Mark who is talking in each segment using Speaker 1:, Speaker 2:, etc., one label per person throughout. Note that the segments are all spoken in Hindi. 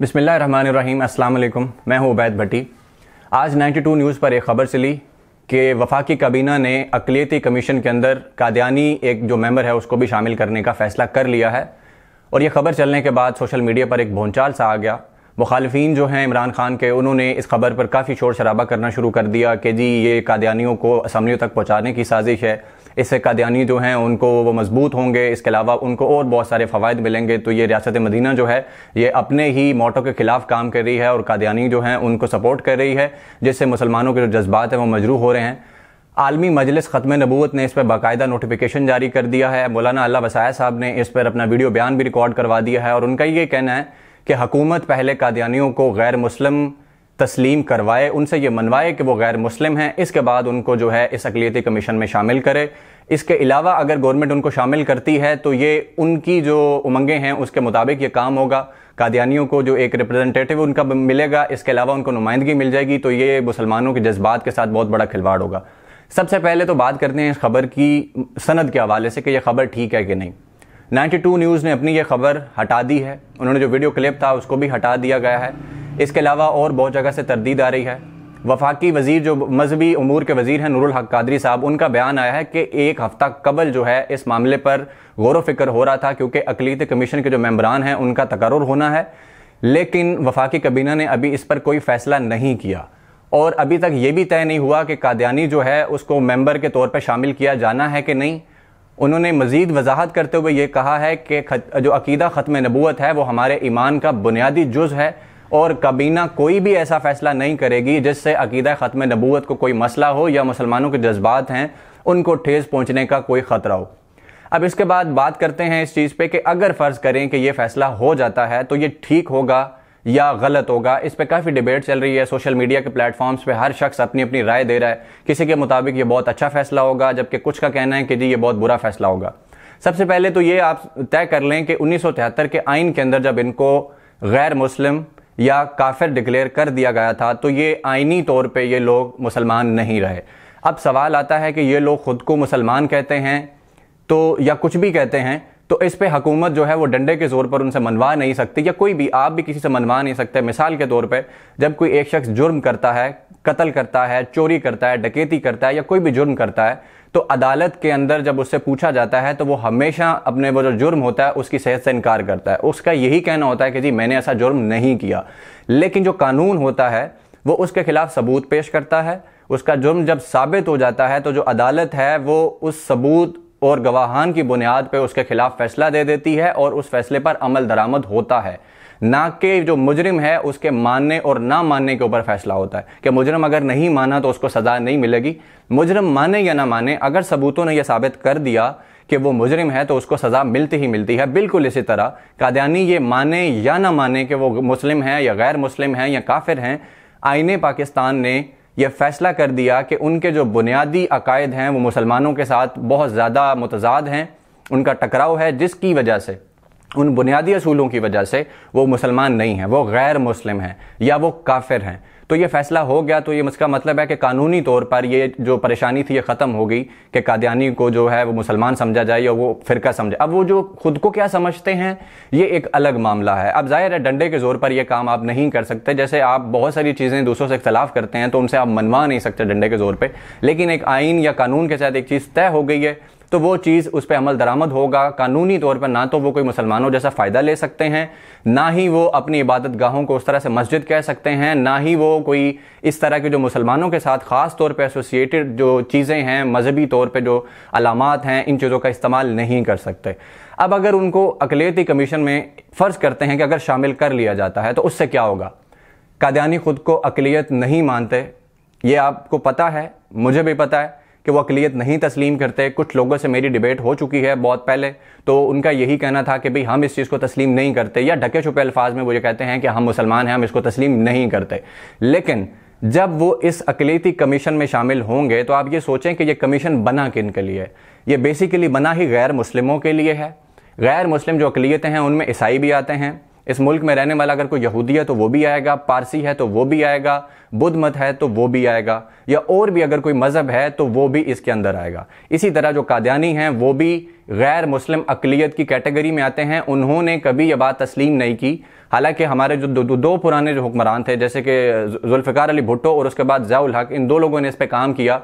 Speaker 1: बिसमीम् अल्लाम मैं हूं उबैद भट्टी आज 92 न्यूज़ पर एक ख़बर से ली कि वफाकी काबीना ने अकलीती कमीशन के अंदर कादयानी एक जो मेंबर है उसको भी शामिल करने का फ़ैसला कर लिया है और यह खबर चलने के बाद सोशल मीडिया पर एक भोनचाल सा आ गया मुखालफी जो हैं इमरान खान के उन्होंने इस खबर पर काफ़ी शोर शराबा करना शुरू कर दिया कि जी ये कादयानियों को असम्बलियों तक पहुँचाने की साजिश है इससे कादियानी जो हैं उनको वो मजबूत होंगे इसके अलावा उनको और बहुत सारे फ़वाद मिलेंगे तो ये रियासत मदीना जो है ये अपने ही मोटो के ख़िलाफ़ काम कर रही है और कादियानी जो हैं उनको सपोर्ट कर रही है जिससे मुसलमानों के जो जज्बात हैं वो मजरू हो रहे हैं आलमी मजलिस ख़त्म नबूत ने इस पर बाकायदा नोटिफिकेशन जारी कर दिया है मौलाना अल्लाह वसाया साहब ने इस पर अपना वीडियो बयान भी रिकॉर्ड करवा दिया है और उनका ये कहना है कि हकूमत पहले कादियानियों को गैर मुस्लिम तस्लीम करवाए उनसे ये मनवाए कि वो गैर मुस्लिम हैं इसके बाद उनको जो है इस अकलीती कमीशन में शामिल करे इसके अलावा अगर गवर्नमेंट उनको शामिल करती है तो ये उनकी जो उमंगें हैं उसके मुताबिक ये काम होगा कादियानियों को जो एक रिप्रेजेंटेटिव उनका मिलेगा इसके अलावा उनको नुमाइंदगी मिल जाएगी तो ये मुसलमानों के जज्बात के साथ बहुत बड़ा खिलवाड़ होगा सबसे पहले तो बात करते हैं इस खबर की सनद के हवाले से कि यह खबर ठीक है कि नहीं 92 न्यूज़ ने अपनी यह खबर हटा दी है उन्होंने जो वीडियो क्लिप था उसको भी हटा दिया गया है इसके अलावा और बहुत जगह से तरदीद आ रही है वफाकी वजीर जो मजहबी अमूर के वजीर हैं नूरुल हक कादरी साहब उनका बयान आया है कि एक हफ्ता कबल जो है इस मामले पर गौर फिक्र हो रहा था क्योंकि अकलीत कमीशन के जो मेम्बरान हैं उनका तकर होना है लेकिन वफाकी कबीना ने अभी इस पर कोई फैसला नहीं किया और अभी तक ये भी तय नहीं हुआ कि कादयानी जो है उसको मेंबर के तौर पर शामिल किया जाना है कि नहीं उन्होंने मजीद वजाहत करते हुए ये कहा है कि जो अकीदा ख़त्म नबूत है वो हमारे ईमान का बुनियादी जुज़ है और कबीना कोई भी ऐसा फैसला नहीं करेगी जिससे अकीदा ख़त्म नबूत को कोई मसला हो या मुसलमानों के जज्बात हैं उनको ठेस पहुंचने का कोई ख़तरा हो अब इसके बाद बात करते हैं इस चीज़ पे कि अगर फ़र्ज़ करें कि ये फ़ैसला हो जाता है तो ये ठीक होगा या गलत होगा इस पर काफ़ी डिबेट चल रही है सोशल मीडिया के प्लेटफॉर्म्स पे हर शख्स अपनी अपनी राय दे रहा है किसी के मुताबिक ये बहुत अच्छा फैसला होगा जबकि कुछ का कहना है कि जी ये बहुत बुरा फैसला होगा सबसे पहले तो ये आप तय कर लें कि उन्नीस के आइन के अंदर जब इनको गैर मुस्लिम या काफिर डिक्लेयर कर दिया गया था तो ये आइनी तौर पे ये लोग मुसलमान नहीं रहे अब सवाल आता है कि ये लोग ख़ुद को मुसलमान कहते हैं तो या कुछ भी कहते हैं तो इस पर हुकूमत जो है वो डंडे के ज़ोर पर उनसे मनवा नहीं सकती या कोई भी आप भी किसी से मनवा नहीं सकते मिसाल के तौर पर जब कोई एक शख्स जुर्म करता है कत्ल करता है चोरी करता है डकेती करता है या कोई भी जुर्म करता है तो अदालत के अंदर जब उससे पूछा जाता है तो वो हमेशा अपने वो जो जुर्म होता है उसकी सेहत से इनकार करता है उसका यही कहना होता है कि जी मैंने ऐसा जुर्म नहीं किया लेकिन जो कानून होता है वो उसके खिलाफ सबूत पेश करता है उसका जुर्म जब साबित हो जाता है तो जो अदालत है वो उस सबूत और गवाहान की बुनियाद पर उसके खिलाफ फैसला दे देती है और उस फैसले पर अमल दरामद होता है ना कि जो मुजरिम है उसके मानने और ना मानने के ऊपर फैसला होता है कि मुजरम अगर नहीं माना तो उसको सज़ा नहीं मिलेगी मुजरम माने या ना माने अगर सबूतों ने यह साबित कर दिया कि वो मुजरिम है तो उसको सज़ा मिलती ही मिलती है बिल्कुल इसी तरह कादयानी ये माने या ना माने कि वो मुस्लिम हैं या गैर मुस्लिम हैं या काफिर हैं आईने पाकिस्तान ने यह फैसला कर दिया कि उनके जो बुनियादी अकायद हैं वो मुसलमानों के साथ बहुत ज़्यादा मुतजाद हैं उनका टकराव है जिसकी वजह से उन बुनियादी असूलों की वजह से वो मुसलमान नहीं है वो गैर मुस्लिम हैं या वो काफिर हैं तो ये फैसला हो गया तो ये इसका मतलब है कि कानूनी तौर पर ये जो परेशानी थी ये ख़त्म हो गई कि कादियानी को जो है वो मुसलमान समझा जाए या वो फ़िरका समझे अब वो जो खुद को क्या समझते हैं ये एक अलग मामला है अब जाहिर है डंडे के ज़ोर पर यह काम आप नहीं कर सकते जैसे आप बहुत सारी चीज़ें दूसरों से इख्तलाफ करते हैं तो उनसे आप मनवा नहीं सकते डंडे के ज़ोर पर लेकिन एक आइन या कानून के साथ एक चीज़ तय हो गई है तो वो चीज़ उस पर अमल दरामद होगा कानूनी तौर पर ना तो वो कोई मुसलमानों जैसा फ़ायदा ले सकते हैं ना ही वो अपनी इबादत गाहों को उस तरह से मस्जिद कह सकते हैं ना ही वो कोई इस तरह के जो मुसलमानों के साथ ख़ास तौर पर एसोसिएटेड जो चीज़ें हैं मजहबी तौर पर जो अलामत हैं इन चीज़ों का इस्तेमाल नहीं कर सकते अब अगर उनको अकलीती कमीशन में फ़र्ज करते हैं कि अगर शामिल कर लिया जाता है तो उससे क्या होगा कादयानी ख़ुद को अकलीत नहीं मानते ये आपको पता है मुझे भी पता है कि वो अकलीत नहीं तस्लीम करते कुछ लोगों से मेरी डिबेट हो चुकी है बहुत पहले तो उनका यही कहना था कि भाई हम इस चीज़ को तस्लीम नहीं करते या ढके छुपे अल्फाज में वो ये कहते हैं कि हम मुसलमान हैं हम इसको तस्लीम नहीं करते लेकिन जब वो इस अकलीती कमीशन में शामिल होंगे तो आप ये सोचें कि ये कमीशन बना किन के लिए ये बेसिकली बना ही गैर मुस्लिमों के लिए है गैर मुस्लिम जो अकलीतें हैं उनमें ईसाई भी आते हैं इस मुल्क में रहने वाला अगर कोई यहूदी है तो वो भी आएगा पारसी है तो वो भी आएगा बुद्ध मत है तो वो भी आएगा या और भी अगर कोई मज़हब है तो वो भी इसके अंदर आएगा इसी तरह जो कादयानी हैं वो भी गैर मुस्लिम अकलीत की कैटेगरी में आते हैं उन्होंने कभी यह बात तस्लीम नहीं की हालांकि हमारे जो दो, दो, दो पुराने जो हुक्मरान थे जैसे कि जुल्फ़िकार अली भुट्टो और उसके बाद जयाल हक इन दो लोगों ने इस पर काम किया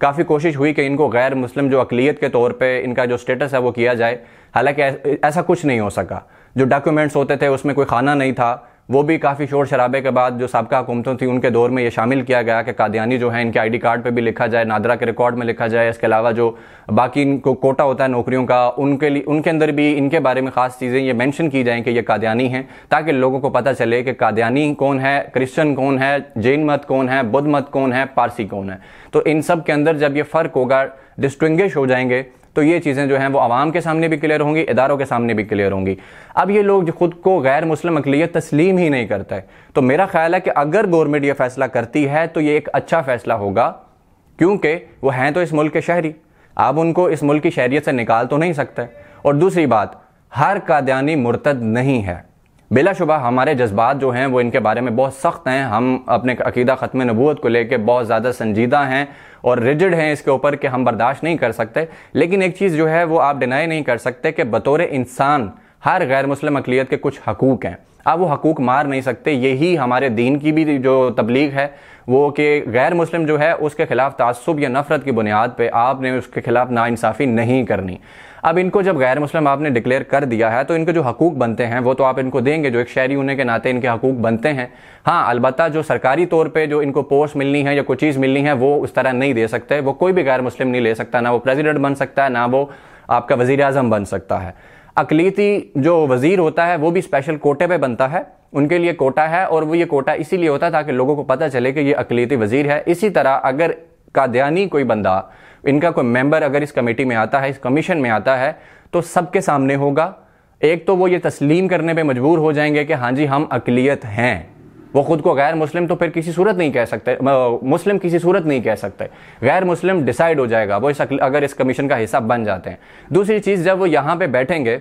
Speaker 1: काफ़ी कोशिश हुई कि इनको गैर मुस्लिम जो अकलीत के तौर पर इनका जो स्टेटस है वो किया जाए हालांकि ऐसा कुछ नहीं हो सका जो डॉक्यूमेंट्स होते थे उसमें कोई खाना नहीं था वो भी काफ़ी शोर शराबे के बाद जो सबका हुकूमतों थी उनके दौर में ये शामिल किया गया कि कादियानी जो है इनके आईडी कार्ड पे भी लिखा जाए नादरा के रिकॉर्ड में लिखा जाए इसके अलावा जो बाकी इनको कोटा होता है नौकरियों का उनके लिए उनके अंदर भी इनके बारे में ख़ास चीज़ें ये मेंशन की जाएं कि ये कादियानी हैं ताकि लोगों को पता चले कि कादियानी कौन है क्रिश्चन कौन है जैन मत कौन है बुद्ध मत कौन है पारसी कौन है तो इन सब के अंदर जब ये फ़र्क होगा डिस्टिंग्विश हो जाएंगे तो ये चीज़ें जो हैं वो आवाम के सामने भी क्लियर होंगी इदारों के सामने भी क्लियर होंगी अब ये लोग जो खुद को गैर मुस्लिम अकलीत तस्लीम ही नहीं करता है तो मेरा ख्याल है कि अगर गवर्नमेंट ये फ़ैसला करती है तो ये एक अच्छा फ़ैसला होगा क्योंकि वो हैं तो इस मुल्क के शहरी आप उनको इस मुल्क की शहरीत से निकाल तो नहीं सकते और दूसरी बात हर कादयानी मुरतद नहीं है बिलाशुबा हमारे जज्बात जो हैं वो इनके बारे में बहुत सख्त हैं हम अपने अकीदा ख़त्म नबूत को लेके बहुत ज़्यादा संजीदा हैं और रिजिड हैं इसके ऊपर कि हम बर्दाश्त नहीं कर सकते लेकिन एक चीज़ जो है वो आप डिनाई नहीं कर सकते कि बतौर इंसान हर गैर मुस्लिम अकलीत के कुछ हकूक़ हैं आप वो हकूक़ मार नहीं सकते यही हमारे दीन की भी जो तबलीग है वो कि गैर मुस्लिम जो है उसके ख़िलाफ़ तसब या नफ़रत की बुनियाद पर आपने उसके ख़िलाफ़ नाानसाफ़ी नहीं करनी अब इनको जब गैर मुस्लिम आपने डिक्लेयर कर दिया है तो इनके जो हकूक बनते हैं वो तो आप इनको देंगे जो एक शहरी होने के नाते इनके हकूक बनते हैं हाँ अलबत्त जो सरकारी तौर पर जो इनको पोस्ट मिलनी है या कोई चीज़ मिलनी है वो उस तरह नहीं दे सकते वो कोई भी गैर मुस्लिम नहीं ले सकता ना वो प्रेजिडेंट बन सकता है ना वो आपका वजीर अजम बन सकता है अकलीती जो वज़ीर होता है वो भी स्पेशल कोटे पे बनता है उनके लिए कोटा है और वो ये कोटा इसीलिए होता है ताकि लोगों को पता चले कि ये अकलीती वज़ीर है इसी तरह अगर कादयानी कोई बंदा इनका कोई मेंबर अगर इस कमेटी में आता है इस कमीशन में आता है तो सबके सामने होगा एक तो वो ये तस्लीम करने पे मजबूर हो जाएंगे कि हाँ जी हम अकलीत हैं वो खुद को गैर मुस्लिम तो फिर किसी सूरत नहीं कह सकते मुस्लिम किसी सूरत नहीं कह सकते गैर मुस्लिम डिसाइड हो जाएगा वो इस अगर इस कमीशन का हिस्सा बन जाते हैं दूसरी चीज़ जब वो यहाँ पे बैठेंगे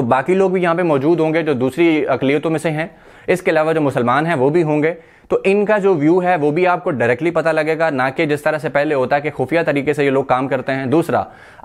Speaker 1: तो बाकी लोग भी यहाँ पे मौजूद होंगे जो दूसरी अकलीतों में से हैं इसके अलावा जो मुसलमान हैं वो भी होंगे तो इनका जो व्यू है वो भी आपको डायरेक्टली पता लगेगा ना कि जिस तरह से पहले होता है कि खुफिया तरीके से ये लोग काम करते हैं दूसरा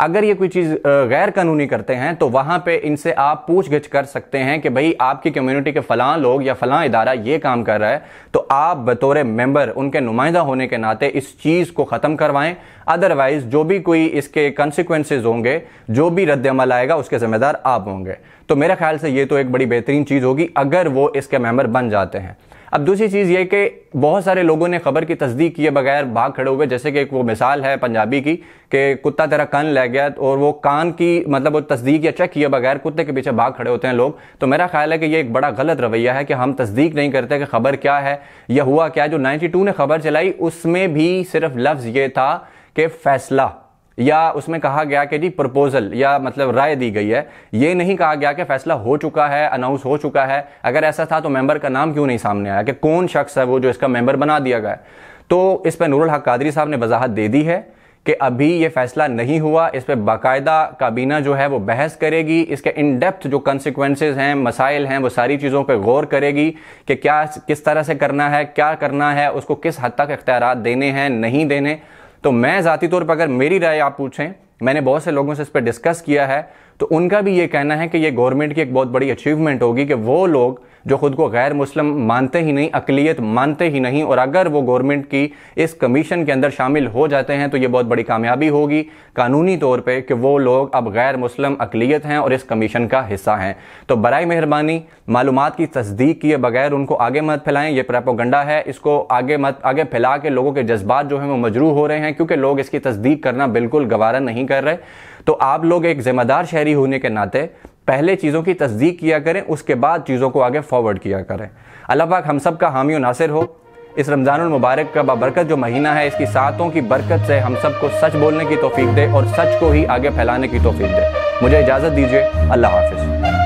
Speaker 1: अगर ये कोई चीज़ गैर कानूनी करते हैं तो वहाँ पे इनसे आप पूछ गिछ कर सकते हैं कि भाई आपकी कम्युनिटी के फलां लोग या फलां इदारा ये काम कर रहा है तो आप बतौर मेम्बर उनके नुमाइंदा होने के नाते इस चीज़ को ख़त्म करवाएं अदरवाइज़ जो भी कोई इसके कॉन्सिक्वेंसेज होंगे जो भी रद्दमल आएगा उसके ज़िम्मेदार आप होंगे तो मेरे ख्याल से ये तो एक बड़ी बेहतरीन चीज़ होगी अगर वो इसके मेम्बर बन जाते हैं अब दूसरी चीज़ ये कि बहुत सारे लोगों ने खबर की तस्दीक किए बगैर भाग खड़े हुए जैसे कि एक वो मिसाल है पंजाबी की कि कुत्ता तेरा कान लग गया और वो कान की मतलब वो तस्दीक या चेक किए बगैर कुत्ते के पीछे भाग खड़े होते हैं लोग तो मेरा ख्याल है कि ये एक बड़ा गलत रवैया है कि हम तस्दीक नहीं करते कि खबर क्या है या हुआ क्या जो नाइन्टी ने खबर चलाई उसमें भी सिर्फ लफ्ज़ ये था कि फैसला या उसमें कहा गया कि जी प्रपोजल या मतलब राय दी गई है ये नहीं कहा गया कि फैसला हो चुका है अनाउंस हो चुका है अगर ऐसा था तो मेंबर का नाम क्यों नहीं सामने आया कि कौन शख्स है वो जो इसका मेंबर बना दिया गया तो इस पर नूरुल हक कादरी साहब ने वजाहत दे दी है कि अभी ये फैसला नहीं हुआ इस पर बाकायदा काबीना जो है वो बहस करेगी इसके इन डेप्थ जो कॉन्सिक्वेंस हैं मसाइल हैं वो सारी चीज़ों पर गौर करेगी कि क्या किस तरह से करना है क्या करना है उसको किस हद तक इख्तियार देने हैं नहीं देने तो मैं ज़ाती तौर पर अगर मेरी राय आप पूछें मैंने बहुत से लोगों से इस पर डिस्कस किया है तो उनका भी ये कहना है कि ये गवर्नमेंट की एक बहुत बड़ी अचीवमेंट होगी कि वो लोग जो खुद को गैर मुस्लिम मानते ही नहीं अकलीत मानते ही नहीं और अगर वो गवर्नमेंट की इस कमीशन के अंदर शामिल हो जाते हैं तो ये बहुत बड़ी कामयाबी होगी कानूनी तौर पर कि वो लोग अब गैर मुस्लिम अकलीत हैं और इस कमीशन का हिस्सा हैं तो बर मेहरबानी मालूम की तस्दीक किए बगैर उनको आगे मत फैलाएं ये प्रेपोगंडा है इसको आगे मत आगे फैला के लोगों के जज्बात जो हैं वो मजरू हो रहे हैं क्योंकि लोग इसकी तस्दीक करना बिल्कुल गवारा नहीं कर रहे तो आप लोग एक जिम्मेदार शहरी होने के नाते पहले चीज़ों की तस्दीक किया करें उसके बाद चीज़ों को आगे फॉरवर्ड किया करें अल्लाह पाक हम सब का हामी नासिर हो इस रमज़ान मुबारक का बाबरकत जो महीना है इसकी सातों की बरकत से हम सबको सच बोलने की तोफ़ी दे और सच को ही आगे फैलाने की तोफ़ी दे मुझे इजाज़त दीजिए अल्लाह हाफिज़